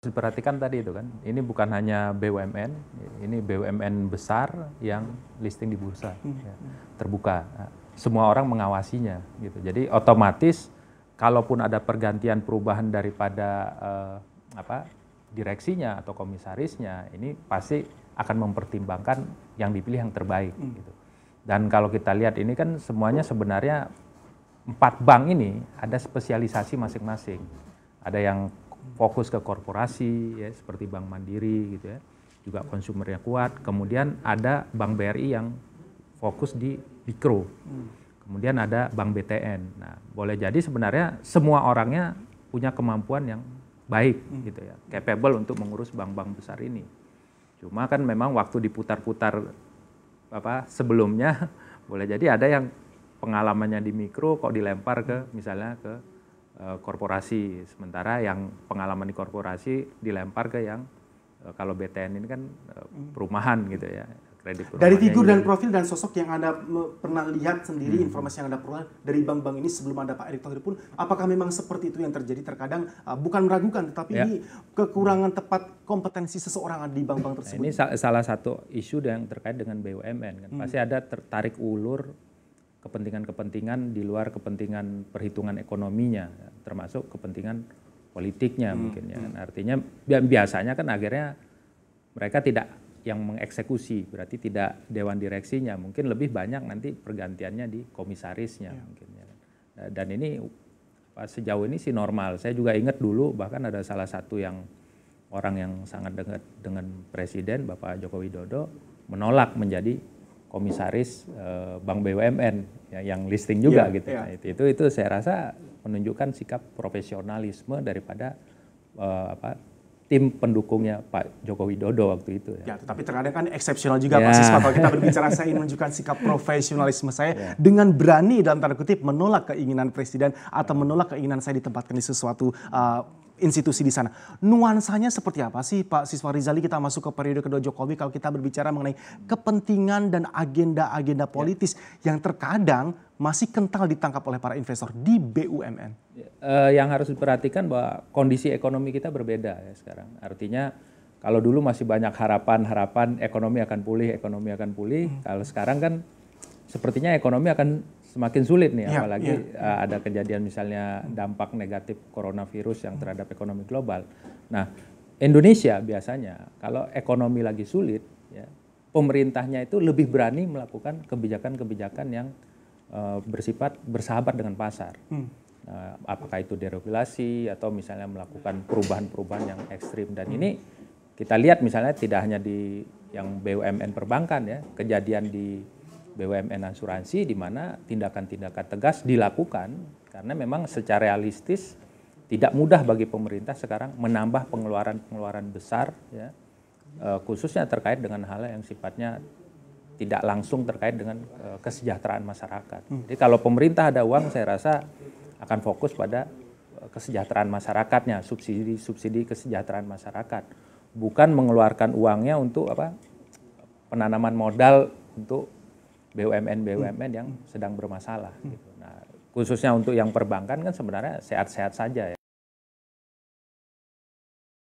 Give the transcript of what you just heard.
Perhatikan tadi itu kan, ini bukan hanya BUMN, ini BUMN besar yang listing di bursa, hmm. ya, terbuka. Semua orang mengawasinya, gitu. Jadi otomatis, kalaupun ada pergantian perubahan daripada eh, apa direksinya atau komisarisnya, ini pasti akan mempertimbangkan yang dipilih yang terbaik, hmm. gitu. Dan kalau kita lihat ini kan semuanya sebenarnya empat bank ini ada spesialisasi masing-masing. Ada yang fokus ke korporasi ya seperti Bank Mandiri gitu ya. Juga konsumernya kuat. Kemudian ada Bank BRI yang fokus di mikro. Hmm. Kemudian ada Bank BTN. Nah, boleh jadi sebenarnya semua orangnya punya kemampuan yang baik hmm. gitu ya, capable untuk mengurus bank-bank besar ini. Cuma kan memang waktu diputar-putar apa sebelumnya boleh jadi ada yang pengalamannya di mikro kok dilempar ke misalnya ke Eh, korporasi sementara yang pengalaman di korporasi dilempar ke yang eh, kalau BTN ini kan eh, hmm. perumahan gitu ya kredit dari figur gitu. dan profil dan sosok yang anda pernah lihat sendiri hmm. informasi yang anda peroleh dari bank-bank ini sebelum ada Pak Erick Thohir pun apakah memang seperti itu yang terjadi terkadang bukan meragukan tetapi ya. ini kekurangan tepat kompetensi seseorang di bank-bank nah, tersebut ini salah satu isu yang terkait dengan BUMN kan hmm. pasti ada tertarik ulur kepentingan-kepentingan di luar kepentingan perhitungan ekonominya, termasuk kepentingan politiknya hmm. mungkin ya. Hmm. Artinya biasanya kan akhirnya mereka tidak yang mengeksekusi, berarti tidak dewan direksinya, mungkin lebih banyak nanti pergantiannya di komisarisnya ya. mungkin ya. Nah, dan ini sejauh ini sih normal. Saya juga ingat dulu bahkan ada salah satu yang orang yang sangat dekat dengan presiden Bapak Joko Widodo menolak menjadi komisaris eh, Bank BUMN ya, yang listing juga yeah, gitu. Yeah. Nah, itu, itu itu saya rasa menunjukkan sikap profesionalisme daripada eh, apa tim pendukungnya Pak Joko Widodo waktu itu. Ya, ya tapi terkadang kan eksepsional juga yeah. Pak Siswa. Kalau kita berbicara, saya ingin menunjukkan sikap profesionalisme saya yeah. dengan berani dalam tanda kutip menolak keinginan Presiden atau menolak keinginan saya ditempatkan di sesuatu uh, institusi di sana. Nuansanya seperti apa sih Pak Siswa Rizali kita masuk ke periode kedua Jokowi kalau kita berbicara mengenai kepentingan dan agenda-agenda ya. politis ya. yang terkadang masih kental ditangkap oleh para investor di BUMN. Uh, ya, eh, yang harus diperhatikan bahwa kondisi ekonomi kita berbeda ya sekarang. Artinya kalau dulu masih banyak harapan-harapan ekonomi akan pulih, ekonomi akan pulih. Hmm. Kalau sekarang kan sepertinya ekonomi akan semakin sulit nih, ya, apalagi ya. Eh, ada kejadian misalnya dampak negatif coronavirus yang terhadap ekonomi global. Nah, Indonesia biasanya kalau ekonomi lagi sulit, ya, pemerintahnya itu lebih berani melakukan kebijakan-kebijakan yang uh, bersifat bersahabat dengan pasar. Hmm. Uh, apakah itu deregulasi atau misalnya melakukan perubahan-perubahan yang ekstrim dan hmm. ini kita lihat misalnya tidak hanya di yang BUMN perbankan ya kejadian di BUMN asuransi di mana tindakan-tindakan tegas dilakukan karena memang secara realistis tidak mudah bagi pemerintah sekarang menambah pengeluaran-pengeluaran besar ya eh, khususnya terkait dengan hal yang sifatnya tidak langsung terkait dengan eh, kesejahteraan masyarakat. Hmm. Jadi kalau pemerintah ada uang saya rasa akan fokus pada eh, kesejahteraan masyarakatnya, subsidi-subsidi kesejahteraan masyarakat, bukan mengeluarkan uangnya untuk apa? penanaman modal untuk BUMN hmm. BUMN yang sedang bermasalah. Gitu. Nah, khususnya untuk yang perbankan kan sebenarnya sehat-sehat saja ya.